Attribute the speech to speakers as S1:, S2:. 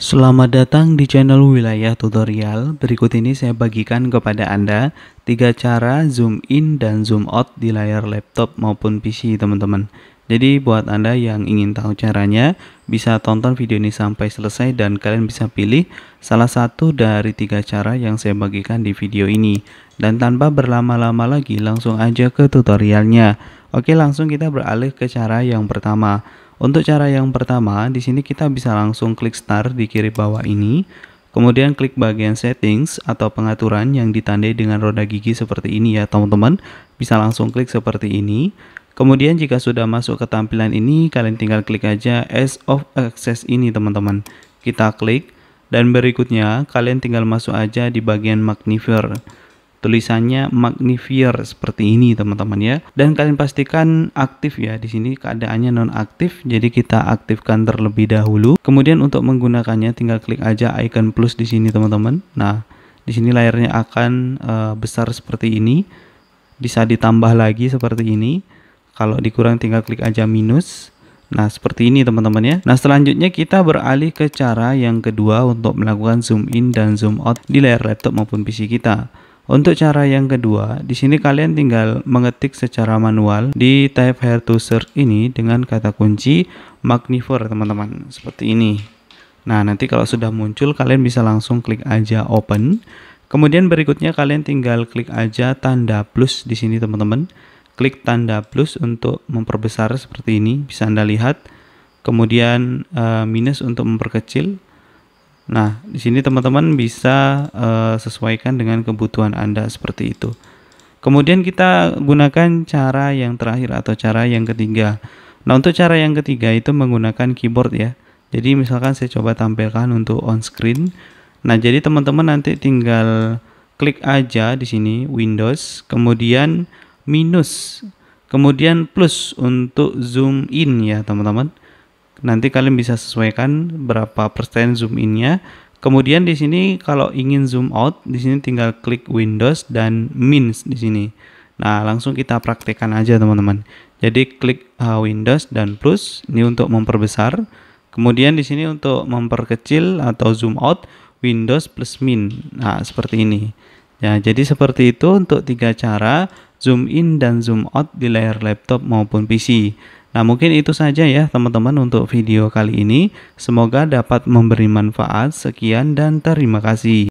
S1: Selamat datang di channel Wilayah Tutorial. Berikut ini saya bagikan kepada Anda tiga cara zoom in dan zoom out di layar laptop maupun PC, teman-teman. Jadi buat Anda yang ingin tahu caranya, bisa tonton video ini sampai selesai dan kalian bisa pilih salah satu dari tiga cara yang saya bagikan di video ini. Dan tanpa berlama-lama lagi, langsung aja ke tutorialnya. Oke, langsung kita beralih ke cara yang pertama. Untuk cara yang pertama, di sini kita bisa langsung klik start di kiri bawah ini, kemudian klik bagian settings atau pengaturan yang ditandai dengan roda gigi seperti ini ya teman-teman. Bisa langsung klik seperti ini. Kemudian jika sudah masuk ke tampilan ini, kalian tinggal klik aja as of access ini teman-teman. Kita klik dan berikutnya kalian tinggal masuk aja di bagian magnifier tulisannya magnifier seperti ini teman-teman ya dan kalian pastikan aktif ya di sini keadaannya non aktif jadi kita aktifkan terlebih dahulu kemudian untuk menggunakannya tinggal klik aja icon plus di sini teman-teman nah di sini layarnya akan uh, besar seperti ini bisa ditambah lagi seperti ini kalau dikurang tinggal klik aja minus Nah, seperti ini teman-teman ya. Nah, selanjutnya kita beralih ke cara yang kedua untuk melakukan zoom in dan zoom out di layar laptop maupun PC kita. Untuk cara yang kedua, di sini kalian tinggal mengetik secara manual di type hair to search ini dengan kata kunci Magnifier teman-teman, seperti ini. Nah, nanti kalau sudah muncul kalian bisa langsung klik aja open. Kemudian berikutnya kalian tinggal klik aja tanda plus di sini teman-teman. Klik tanda plus untuk memperbesar seperti ini, bisa Anda lihat. Kemudian eh, minus untuk memperkecil Nah, di sini teman-teman bisa uh, sesuaikan dengan kebutuhan Anda seperti itu. Kemudian kita gunakan cara yang terakhir atau cara yang ketiga. Nah, untuk cara yang ketiga itu menggunakan keyboard ya. Jadi misalkan saya coba tampilkan untuk on screen. Nah, jadi teman-teman nanti tinggal klik aja di sini Windows, kemudian minus, kemudian plus untuk zoom in ya, teman-teman. Nanti kalian bisa sesuaikan berapa persen zoom innya. Kemudian di sini kalau ingin zoom out, di sini tinggal klik Windows dan Means di sini. Nah, langsung kita praktekkan aja teman-teman. Jadi klik uh, Windows dan plus ini untuk memperbesar. Kemudian di sini untuk memperkecil atau zoom out Windows plus min. Nah, seperti ini. Ya, jadi seperti itu untuk tiga cara zoom in dan zoom out di layar laptop maupun PC. Nah, mungkin itu saja ya teman-teman untuk video kali ini. Semoga dapat memberi manfaat. Sekian dan terima kasih.